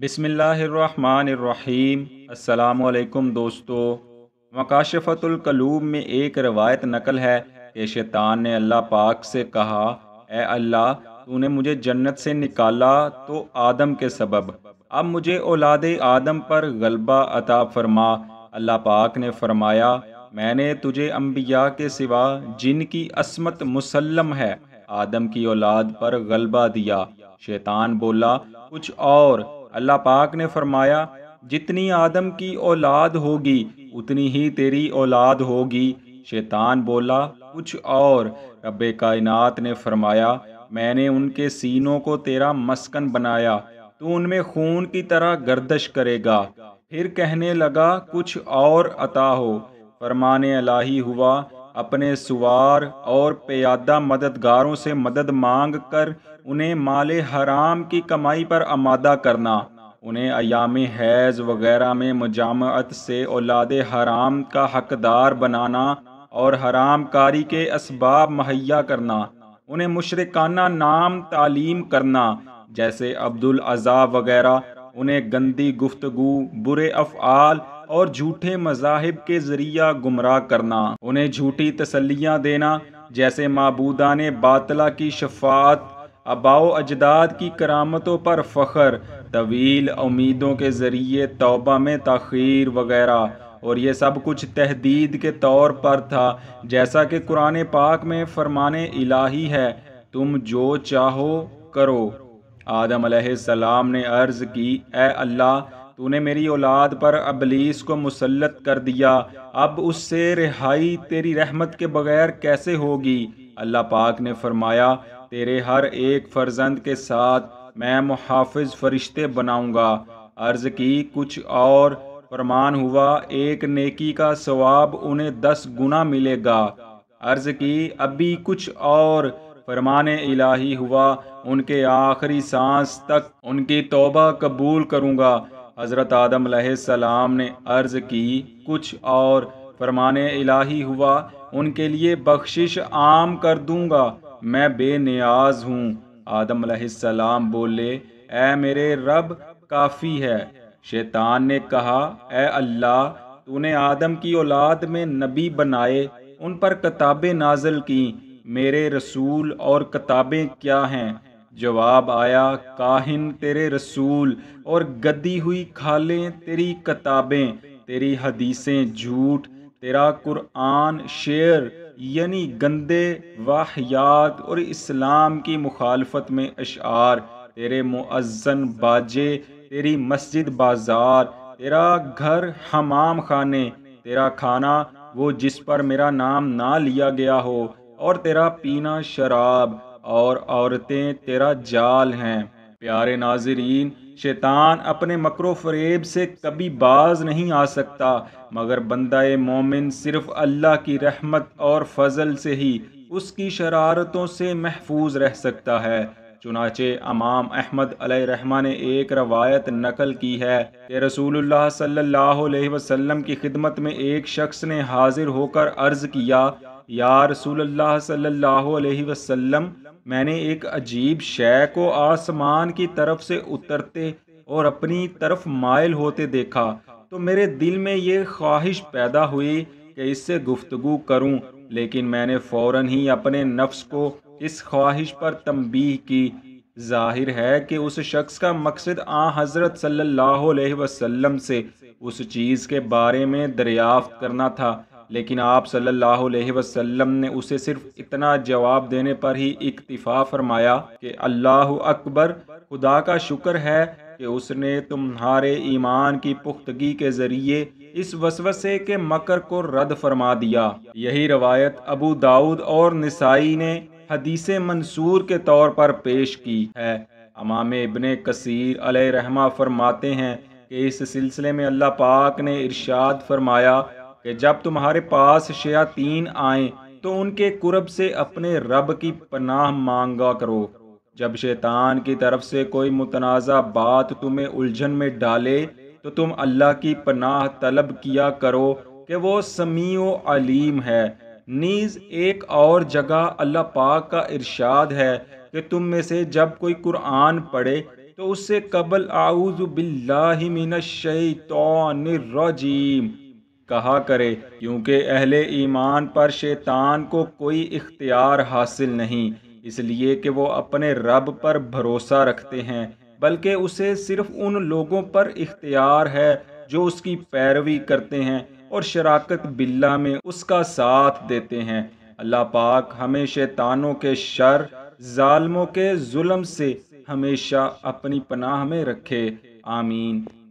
बिसमीम् अल्लाम दोस्तों कलूब में एक रवायत नकल है कि शैतान ने अल्लाह पाक से कहा ए अल्लाह तूने मुझे जन्नत से निकाला तो आदम के सबब अब मुझे औलाद आदम पर गलबा अता फरमा अल्लाह पाक ने फरमाया मैंने तुझे अम्बिया के सिवा जिनकी असमत मुसलम है आदम की औलाद पर गलबा दिया शैतान बोला कुछ और अल्लाह पाक ने फरमाया जितनी आदम की औलाद होगी उतनी ही तेरी औलाद होगी शैतान बोला कुछ और रब कायनात ने फरमाया मैंने उनके सीनों को तेरा मस्कन बनाया तू उनमें खून की तरह गर्दश करेगा फिर कहने लगा कुछ और अता हो फरमाने अलाही हुआ अपने सुवार और प्यादा मददगारों से मदद मांग कर उन्हें माल हराम की कमाई पर आमादा करना उन्हें अयाम हैज़ वगैरह में मुजामत से औलाद हराम का हकदार बनाना और हराम कारी के इसबाब मुहैया करना उन्हें मुशरकाना नाम तालीम करना जैसे अब्दुल अज़ा वगैरह उन्हें गंदी गुफ्तगु बुरे अफआल और झूठे मजाहब के जरिया गुमराह करना उन्हें झूठी तसलियाँ देना जैसे मबूदा ने बातला की शफात अबाओ अजदाद की करामतों पर फ़ख्र तवील उम्मीदों के ज़रिए तोबा में तखीर वगैरह और ये सब कुछ तहदीद के तौर पर था जैसा कि कुरान पाक में फरमाने इलाही है तुम जो चाहो करो आदम सलाम ने अर्ज़ की ए अल्लाह तूने मेरी औलाद पर अबलीस को मुसलत कर दिया अब उससे रिहाई तेरी रहमत के बगैर कैसे होगी अल्लाह पाक ने फरमाया तेरे हर एक फर्जंद के साथ मैं मुहाफ़ फरिश्ते बनाऊंगा अर्ज़ की कुछ और फरमान हुआ एक नेकी का सवाब उन्हें दस गुना मिलेगा अर्ज़ की अभी कुछ और फरमान इलाही हुआ उनके आखिरी सांस तक उनकी तोबा कबूल करूँगा हज़रत आदम सलाम ने अर्ज़ की कुछ और फरमाने इलाही हुआ उनके लिए बख्शिश आम कर दूंगा मैं बेनियाज हूँ आदम सलाम बोले ए मेरे रब काफ़ी है शैतान ने कहा ए अल्लाह तूने आदम की औलाद में नबी बनाए उन पर किताबें नाजल की मेरे रसूल और किताबें क्या हैं जवाब आया काहिन तेरे रसूल और गद्दी हुई खालें तेरी किताबें तेरी हदीसें झूठ तेरा कुरान शेर यानी गंदे वाहियात और इस्लाम की मुखालफत में अशार तेरे मुअज़न बाजे तेरी मस्जिद बाजार तेरा घर हमाम खाने तेरा खाना वो जिस पर मेरा नाम ना लिया गया हो और तेरा पीना शराब और औरतें तेरा जाल हैं प्यारे नाजरीन शैतान अपने मकरो फरेब से कभी बाज नहीं आ सकता मगर बंदा मोमिन सिर्फ अल्लाह की रहमत और फजल से ही उसकी शरारतों से महफूज रह सकता है चुनाचे अमाम अहमद अलहमा ने एक रवायत नकल की है कि रसूलुल्लाह सल्लल्लाहु अलैहि वसल्लम की खिदमत में एक शख्स ने हाजिर होकर अर्ज़ किया या रसूल अल्लाह सल्लल्लाहु अलैहि वसल्लम मैंने एक अजीब शय को आसमान की तरफ से उतरते और अपनी तरफ मायल होते देखा तो मेरे दिल में ये ख्वाहिश पैदा हुई कि इससे गुफ्तगु करूं लेकिन मैंने फ़ौर ही अपने नफ्स को इस ख्वाहिश पर तंबीह की जाहिर है कि उस शख्स का मकसद आ हज़रत सल्लल्लाहु अलैहि वसल्लम से उस चीज़ के बारे में दरियाफ्त करना था लेकिन आप सल्लल्लाहु अलैहि वसल्लम ने उसे सिर्फ इतना जवाब देने पर ही इक्तफा फरमाया कि अल्लाह अकबर खुदा का शुक्र है कि उसने तुम्हारे ईमान की पुख्तगी के ज़रिए इस वसवसे के मकर को रद्द फरमा दिया यही रवायत अबू दाऊद और नसाई ने हदीस मंसूर के तौर पर पेश की है अमाम इबन कसर रहमा फरमाते हैं कि इस सिलसिले में अल्लाह पाक ने इरशाद फरमाया कि जब तुम्हारे पास शयातीन आए तो उनके कुरब से अपने रब की पनाह मांगा करो जब शैतान की तरफ से कोई मुतनाज़ा बात तुम्हें उलझन में डाले तो तुम अल्लाह की पनाह तलब किया करो कि वो समी अलीम है नीज़ एक और जगह अल्लाह पाक का इरशाद है कि तुम में से जब कोई कुरान पढ़े तो उससे कबल आउज़ बिल्लामिनशैतरजीम कहा करे क्योंकि अहले ईमान पर शैतान को कोई इख्तियार हासिल नहीं इसलिए कि वो अपने रब पर भरोसा रखते हैं बल्कि उसे सिर्फ उन लोगों पर इख्तियार है जो उसकी पैरवी करते हैं और शराकत बिल्ला में उसका साथ देते हैं अल्लाह पाक हमें शैतानों के शर जालमों के जुल्म से हमेशा अपनी पनाह में रखे आमीन